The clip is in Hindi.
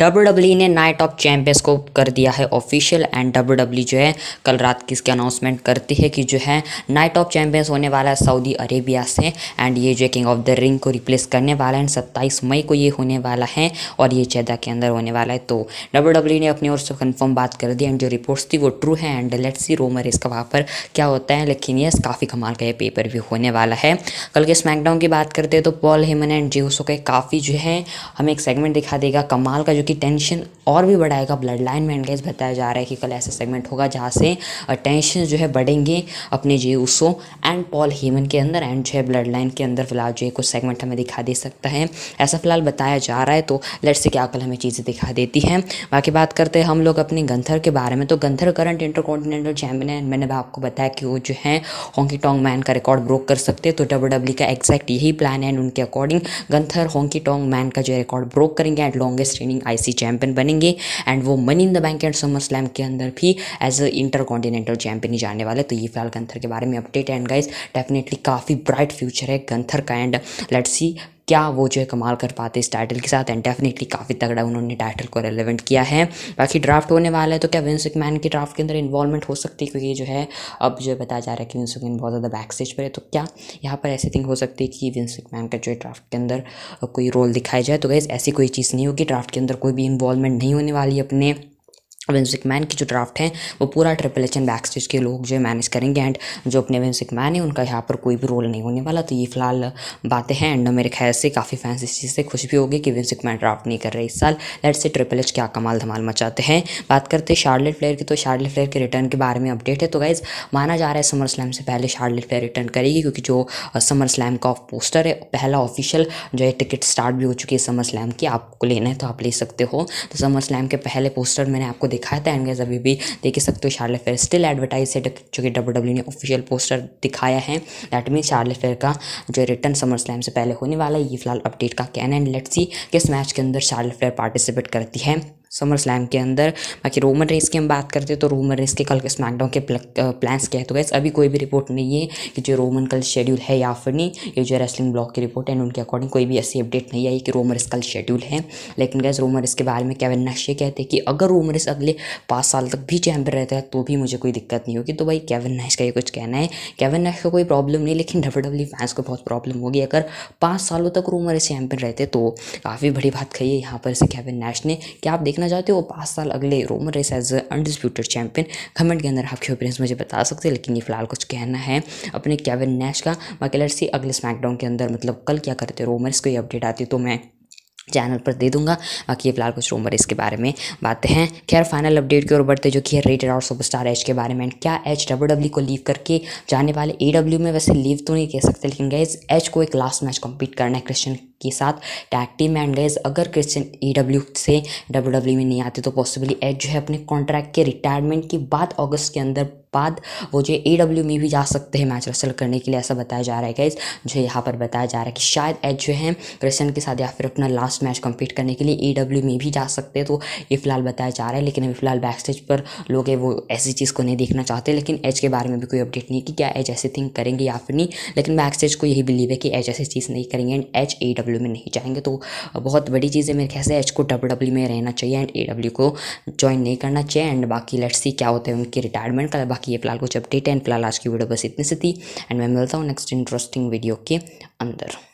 डब्ल्यू ने नाइट ऑफ चैम्पियंस को कर दिया है ऑफिशियल एंड डब्ल्यू जो है कल रात की इसकी अनाउंसमेंट करती है कि जो है नाइट ऑफ चैम्पियंस होने वाला है सऊदी अरेबिया से एंड ये जो किंग ऑफ द रिंग को रिप्लेस करने वाला है सत्ताईस मई को ये होने वाला है और ये जैदा के अंदर होने वाला है तो डब्ल्यू ने अपनी ओर से कन्फर्म बात कर दी एंड जो रिपोर्ट्स थी वो ट्रू है एंड लेट्स सी रोमर इसका वहाँ पर क्या होता है लेकिन ये काफ़ी कमाल का ये पेपर भी होने वाला है कल के स्मैकडाउन की बात करते हैं तो पॉल हेमन एंड जी के काफ़ी जो है हमें एक सेगमेंट दिखा देगा कमाल का जो कि टेंशन और भी बढ़ाएगा ब्लड लाइन में एंडगेज बताया जा रहा है कि कल ऐसा सेगमेंट होगा जहाँ से टेंशन जो है बढ़ेंगे अपने जे उसो एंड पॉल हीमन के अंदर एंड जो है ब्लड लाइन के अंदर फिलहाल जो है कुछ सेगमेंट हमें दिखा दे सकता है ऐसा फिलहाल बताया जा रहा है तो लेट से क्या कल हमें चीज़ें दिखा देती हैं बाकी बात करते हैं हम लोग अपने गंथर के बारे में तो गंथर करंट इंटरकॉन्टिनेंटल चैम्पियन है मैंने आपको बताया कि वो जो है हॉन्की टोंग मैन का रिकॉर्ड ब्रोक कर सकते हैं तो डब्ल्यू डब्ल्यू e का एग्जैक्ट यही प्लान है एंड उनके according Gunther Honky Tonk Man का जो रिकॉर्ड ब्रोक करेंगे and longest reigning I IC champion बनेंगे एंड वो money in the bank and Summer Slam के अंदर भी as a intercontinental champion ही जाने वाले तो ये फिलहाल गंथर के बारे में अपडेट एंड गाइज डेफिनेटली काफ़ी ब्राइट फ्यूचर है गंथर का एंड लेट्स सी क्या वो जो है कमाल कर पाते इस टाइटल के साथ एंड डेफिनेटली काफ़ी तगड़ा उन्होंने टाइटल को रेलिवेंट किया है बाकी ड्राफ्ट होने वाला है तो क्या विंस मैन की ड्राफ्ट के अंदर इन्वॉल्वमेंट हो सकती है क्योंकि जो है अब जो बताया जा रहा है कि विंस मैन बहुत ज़्यादा बैक स्टेज पर है तो क्या यहाँ पर ऐसी थिंग हो सकती है कि विंस मैन का जो है ड्राफ्ट के अंदर कोई रोल दिखाया जाए तो गैस ऐसी कोई चीज़ नहीं होगी ड्राफ्ट के अंदर कोई भी इन्वॉल्वमेंट नहीं होने वाली अपने विंसिक मैन की जो ड्राफ्ट है वो पूरा triple H and backstage के लोग जो है मैनेज करेंगे एंड जो अपने विंसिक मैन है उनका यहाँ पर कोई भी रोल नहीं होने वाला तो ये फिलहाल बातें हैं एंड मेरे ख्याल से काफ़ी फैंस इस चीज़ से खुश भी होगी कि विंसिक मैन ड्राफ्ट नहीं कर रहे इस साल लेट से ट्रिपल एच क्या कमाल धमाल मचाते हैं बात करते हैं शार्लेट प्लेयर की तो शार्लेट प्लेयर के रिटर्न के बारे में अपडेट है तो गाइज माना जा रहा है समर स्लैम से पहले शार्लेट प्लेयर रिटर्न करेगी क्योंकि जो समर स्लैम का पोस्टर है पहला ऑफिशियल जो है टिकट स्टार्ट भी हो चुकी है समर स्लैम की आपको लेना है तो आप ले सकते हो तो समर स्लैम के पहले पोस्टर मैंने आपको दिखाया था एंड गैस अभी भी देख सकते हो शार्ले फेयर स्टिल एडवर्टाइज है जो कि डब्ल्यू डब्ल्यू e ने ऑफिशियल पोस्टर दिखाया है दैट मीन शार्ले फेयर का जो रिटर्न समर स्लैम से पहले होने वाला है ये फिलहाल अपडेट का कैन एंड लेट्स सी किस मैच के अंदर शार्ले फेयर पार्टिसिपेट करती है समर स्लैम के अंदर बाकी रोमन रेस की हम बात करते हैं तो रोमन रेस के कल के स्मैकडाउन के प्लान्स क्या है तो गैस अभी कोई भी रिपोर्ट नहीं है कि जो रोमन कल शेड्यूल है या फिर नहीं ये जो रेसलिंग ब्लॉक की रिपोर्ट है एंड उनके अकॉर्डिंग कोई भी ऐसी अपडेट नहीं आई कि रोमन रेस कल शेड्यूल है लेकिन गैस रोमन रेस के बारे में क्या नश ये कहते हैं कि अगर रोमन रेस अगले पाँच साल तक भी चैम्पियन रहता है तो भी मुझे कोई दिक्कत नहीं होगी तो भाई कैवन नैश का ये कुछ कहना है केवन नैश का कोई प्रॉब्लम नहीं लेकिन डब्ल्यू डब्ल्यू फैंस को बहुत प्रॉब्लम होगी अगर पाँच सालों तक रोमन रेस चैम्पियन रहते तो काफ़ी बड़ी बात कही है यहाँ पर से केवन नैश ने क्या आप देखें देखना चाहते हो पाँच साल अगले Roman Reigns as undisputed champion comment के अंदर आपके ओपिनियंस मुझे बता सकते हैं लेकिन ये फिलहाल कुछ कहना है अपने कैविन नैश का बाकी लड़सी अगले स्मैकडाउन के अंदर मतलब कल क्या करते रोमर्स ये अपडेट आती तो मैं चैनल पर दे दूंगा बाकी ये फिलहाल कुछ रूमर इसके बारे में बातें हैं खैर फाइनल अपडेट की ओर बढ़ते जो कि है रेटेड और सुपरस्टार एच के बारे में क्या एच डब्ल्यू डब्ल्यू को लीव करके जाने वाले ए डब्ल्यू में वैसे लीव तो नहीं कह सकते लेकिन गैस एच को एक लास्ट मैच कम्पीट करना है क्रिश्चन के साथ टैग टीम एंड गैस अगर क्रिश्चन ई डब्ल्यू से डब्ल्यू डब्ल्यू e में नहीं आते तो पॉसिबली एच जो है अपने कॉन्ट्रैक्ट के रिटायरमेंट के बाद अगस्त के अंदर बाद वो जो ए डब्ल्यू में भी जा सकते हैं मैच रसल करने के लिए ऐसा बताया जा रहा है गैस जो यहाँ पर बताया जा रहा है कि शायद एच जो है क्रिश्चन के साथ या फिर अपना लास्ट लास्ट मैच कम्पीट करने के लिए ई में भी जा सकते हैं तो ये फिलहाल बताया जा रहा है लेकिन अभी फिलहाल बैक स्टेज पर लोग वो ऐसी चीज़ को नहीं देखना चाहते लेकिन एज के बारे में भी कोई अपडेट नहीं कि क्या एज ऐसे थिंक करेंगे या फिर नहीं लेकिन बैक स्टेज को यही बिलीव है कि एज ऐसी चीज़ नहीं करेंगे एंड एच ए डब्ल्यू में नहीं जाएंगे तो बहुत बड़ी चीज़ है मेरे ख्याल से एच को डब्ल्यू डब्ल्यू में रहना चाहिए एंड ए डब्ल्यू को ज्वाइन नहीं करना चाहिए एंड बाकी लेट्स सी क्या होते हैं उनकी रिटायरमेंट का बाकी ये फिलहाल कुछ अपडेट है एंड फिलहाल आज की वीडियो बस इतनी सी थी एंड मैं मिलता हूँ नेक्स्ट इंटरेस्टिंग वीडियो के अंदर